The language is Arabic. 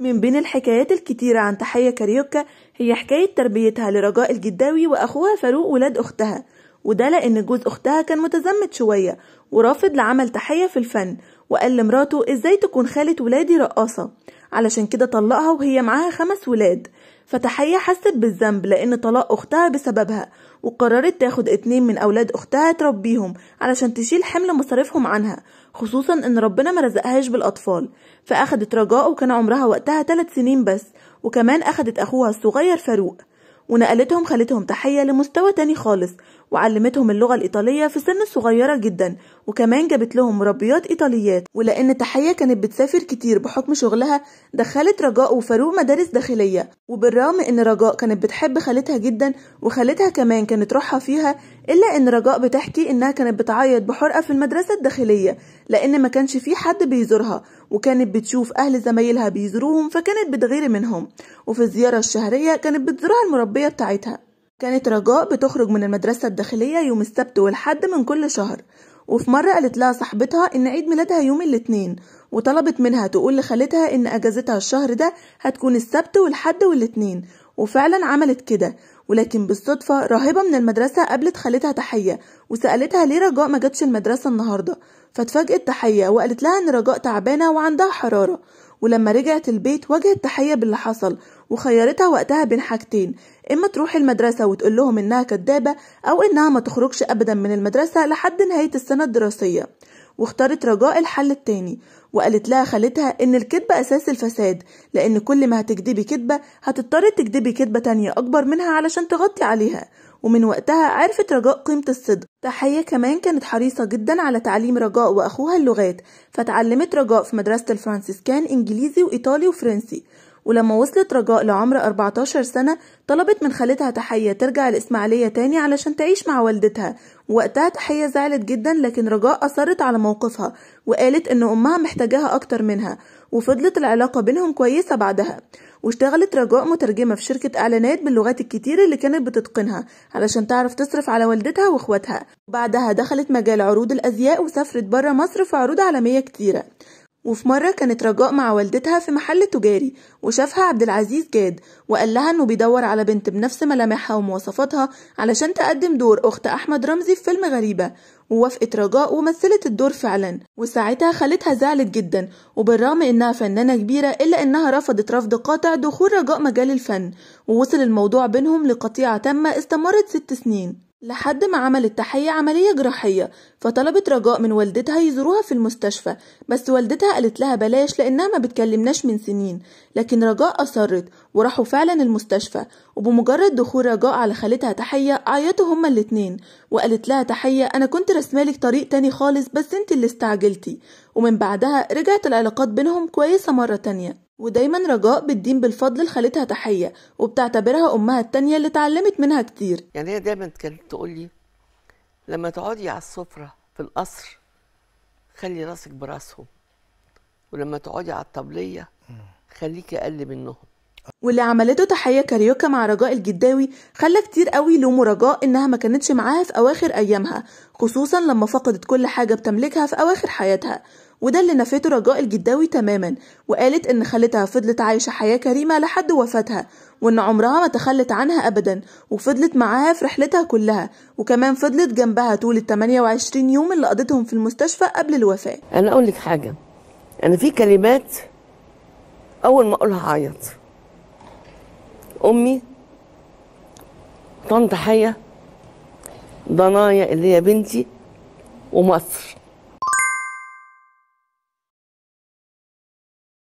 من بين الحكايات الكتيرة عن تحية كاريوكا هي حكاية تربيتها لرجاء الجداوي وأخوها فاروق ولاد أختها وده لأن جوز أختها كان متزمت شوية ورافض لعمل تحية في الفن وقال لمراته إزاي تكون خالة ولادي رقاصة علشان كده طلقها وهي معاها خمس ولاد فتحية حست بالذنب لأن طلاق أختها بسببها وقررت تاخد اتنين من أولاد أختها تربيهم علشان تشيل حمل مصاريفهم عنها خصوصا ان ربنا ما رزقهاش بالاطفال فاخدت رجاء وكان عمرها وقتها ثلاث سنين بس وكمان اخدت اخوها الصغير فاروق ونقلتهم خالتهم تحية لمستوى تاني خالص وعلمتهم اللغة الإيطالية في سن صغيرة جدا وكمان جابت لهم مربيات إيطاليات ولأن تحية كانت بتسافر كتير بحكم شغلها دخلت رجاء وفاروق مدارس داخلية وبالرغم إن رجاء كانت بتحب خالتها جدا وخالتها كمان كانت روحها فيها إلا إن رجاء بتحكي إنها كانت بتعيط بحرقة في المدرسة الداخلية لأن ما كانش في حد بيزورها وكانت بتشوف أهل زمايلها بيزوروهم فكانت بتغير منهم وفي الزيارة الشهرية كانت بتزورها المربية بتاعتها كانت رجاء بتخرج من المدرسة الداخلية يوم السبت والحد من كل شهر وفي مرة قالت لها صاحبتها إن عيد ميلادها يوم الاتنين وطلبت منها تقول لخالتها إن أجازتها الشهر ده هتكون السبت والحد والاتنين وفعلا عملت كده ولكن بالصدفة راهبة من المدرسة قابلت خالتها تحية وسألتها ليه رجاء ما جاتش المدرسة النهاردة فتفاجئت تحية وقالت لها إن رجاء تعبانة وعندها حرارة ولما رجعت البيت واجهت تحية باللي حصل وخيرتها وقتها بين حاجتين إما تروح المدرسة وتقول لهم إنها كدابة أو إنها ما تخرجش أبدا من المدرسة لحد نهاية السنة الدراسية واختارت رجاء الحل التاني وقالت لها خالتها إن الكدبة أساس الفساد لأن كل ما هتكدبي كذبة هتضطري تكدبي كذبة تانية أكبر منها علشان تغطي عليها ومن وقتها عرفت رجاء قيمة الصدق تحية كمان كانت حريصة جدا على تعليم رجاء وأخوها اللغات فتعلمت رجاء في مدرسة الفرنسيسكان إنجليزي وإيطالي وفرنسي ولما وصلت رجاء لعمر 14 سنة طلبت من خالتها تحية ترجع الإسماعيلية تاني علشان تعيش مع والدتها وقتها تحية زعلت جدا لكن رجاء أصرت على موقفها وقالت إن أمها محتاجاها أكتر منها وفضلت العلاقة بينهم كويسة بعدها واشتغلت رجاء مترجمة في شركة إعلانات باللغات الكتير اللي كانت بتتقنها علشان تعرف تصرف على والدتها وإخواتها وبعدها دخلت مجال عروض الأزياء وسافرت بره مصر في عروض عالمية كتيرة وفي مرة كانت رجاء مع والدتها في محل تجاري وشافها عبد العزيز جاد وقال لها انه بيدور على بنت بنفس ملامحها ومواصفاتها علشان تقدم دور اخت احمد رمزي في فيلم غريبة ووافقت رجاء ومثلت الدور فعلا وساعتها خالتها زعلت جدا وبالرغم انها فنانة كبيرة الا انها رفضت رفض قاطع دخول رجاء مجال الفن ووصل الموضوع بينهم لقطيعة تامة استمرت ست سنين لحد ما عملت تحية عملية جراحية فطلبت رجاء من والدتها يزوروها في المستشفى بس والدتها قالت لها بلاش لأنها ما بتكلمناش من سنين لكن رجاء أصرت وراحوا فعلا المستشفى وبمجرد دخول رجاء على خالتها تحية عيطوا هما الاتنين وقالت لها تحية أنا كنت رسمالك طريق تاني خالص بس انت اللي استعجلتي ومن بعدها رجعت العلاقات بينهم كويسة مرة تانية ودايما رجاء بتدين بالفضل لخالتها تحية وبتعتبرها أمها التانية اللي اتعلمت منها كتير يعني هي دايما كانت تقول لي لما تقعدي على السفرة في القصر خلي راسك براسهم ولما تقعدي على الطبلية خليكي أقل منهم واللي عملته تحيه كاريوكا مع رجاء الجداوي خلى كتير قوي يلوموا رجاء انها ما كانتش معاها في اواخر ايامها خصوصا لما فقدت كل حاجه بتملكها في اواخر حياتها وده اللي نفته رجاء الجداوي تماما وقالت ان خالتها فضلت عايشه حياه كريمه لحد وفاتها وان عمرها ما تخلت عنها ابدا وفضلت معاها في رحلتها كلها وكمان فضلت جنبها طول ال 28 يوم اللي قضتهم في المستشفى قبل الوفاه انا اقول لك حاجه انا في كلمات اول ما اقولها عيط امي طنط حيه ضنايا اللي هي بنتي ومصر